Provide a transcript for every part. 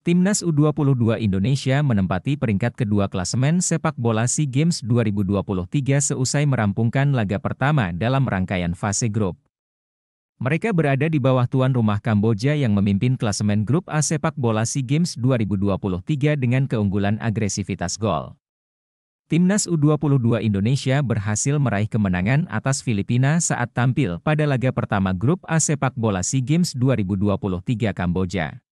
Timnas U22 Indonesia menempati peringkat kedua klasemen sepak bola SEA Games 2023 seusai merampungkan laga pertama dalam rangkaian fase grup. Mereka berada di bawah tuan rumah Kamboja yang memimpin klasemen grup A sepak bola SEA Games 2023 dengan keunggulan agresivitas gol. Timnas U22 Indonesia berhasil meraih kemenangan atas Filipina saat tampil pada laga pertama grup A sepak bola SEA Games 2023 Kamboja.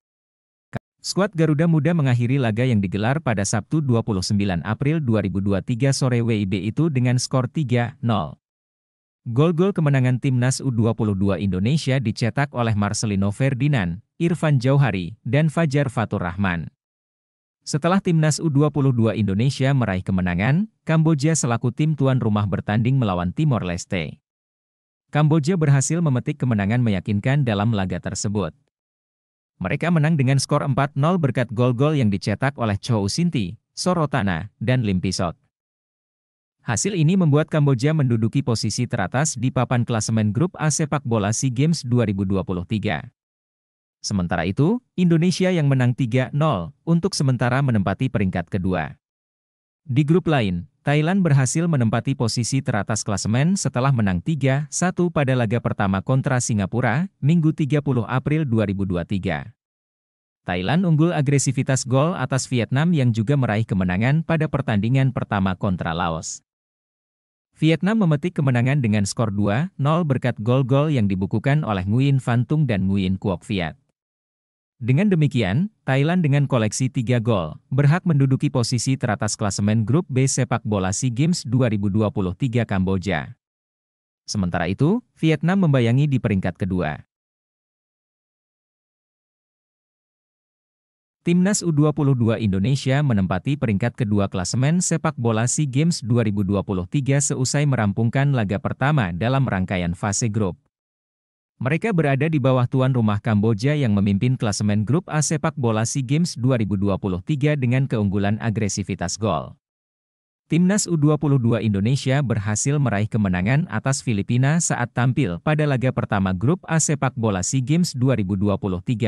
Skuad Garuda Muda mengakhiri laga yang digelar pada Sabtu 29 April 2023 sore WIB itu dengan skor 3-0. Gol-gol kemenangan timnas U22 Indonesia dicetak oleh Marcelino Ferdinand, Irfan Jauhari, dan Fajar Fatur Rahman. Setelah timnas U22 Indonesia meraih kemenangan, Kamboja selaku tim tuan rumah bertanding melawan Timor Leste. Kamboja berhasil memetik kemenangan meyakinkan dalam laga tersebut. Mereka menang dengan skor 4-0 berkat gol-gol yang dicetak oleh Chou Sinti, Sorotana, dan Lim Pisot. Hasil ini membuat Kamboja menduduki posisi teratas di papan klasemen grup A sepak bola SEA Games 2023. Sementara itu, Indonesia yang menang 3-0 untuk sementara menempati peringkat kedua. Di grup lain, Thailand berhasil menempati posisi teratas klasemen setelah menang 3-1 pada laga pertama kontra Singapura, Minggu 30 April 2023. Thailand unggul agresivitas gol atas Vietnam yang juga meraih kemenangan pada pertandingan pertama kontra Laos. Vietnam memetik kemenangan dengan skor 2-0 berkat gol-gol yang dibukukan oleh Nguyen Van Tung dan Nguyen Kuok Viet. Dengan demikian, Thailand dengan koleksi 3 gol, berhak menduduki posisi teratas klasemen grup B sepak bola SEA Games 2023 Kamboja. Sementara itu, Vietnam membayangi di peringkat kedua. Timnas U22 Indonesia menempati peringkat kedua klasemen sepak bola SEA Games 2023 seusai merampungkan laga pertama dalam rangkaian fase grup. Mereka berada di bawah tuan rumah Kamboja yang memimpin klasemen grup A sepak bola SEA Games 2023 dengan keunggulan agresivitas gol. Timnas U22 Indonesia berhasil meraih kemenangan atas Filipina saat tampil pada laga pertama grup A sepak bola SEA Games 2023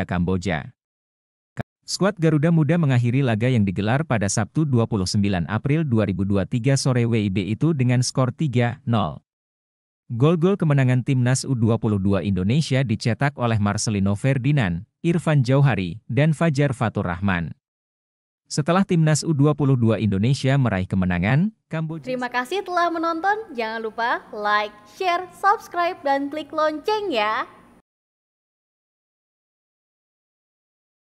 Kamboja. Skuad Garuda Muda mengakhiri laga yang digelar pada Sabtu 29 April 2023 sore WIB itu dengan skor 3-0. Gol-gol kemenangan timnas U22 Indonesia dicetak oleh Marcelino Ferdinand, Irfan Jauhari, dan Fajar Fatur Rahman. Setelah timnas U22 Indonesia meraih kemenangan, Kamboja... Terima kasih telah menonton, jangan lupa like, share, subscribe, dan klik lonceng ya!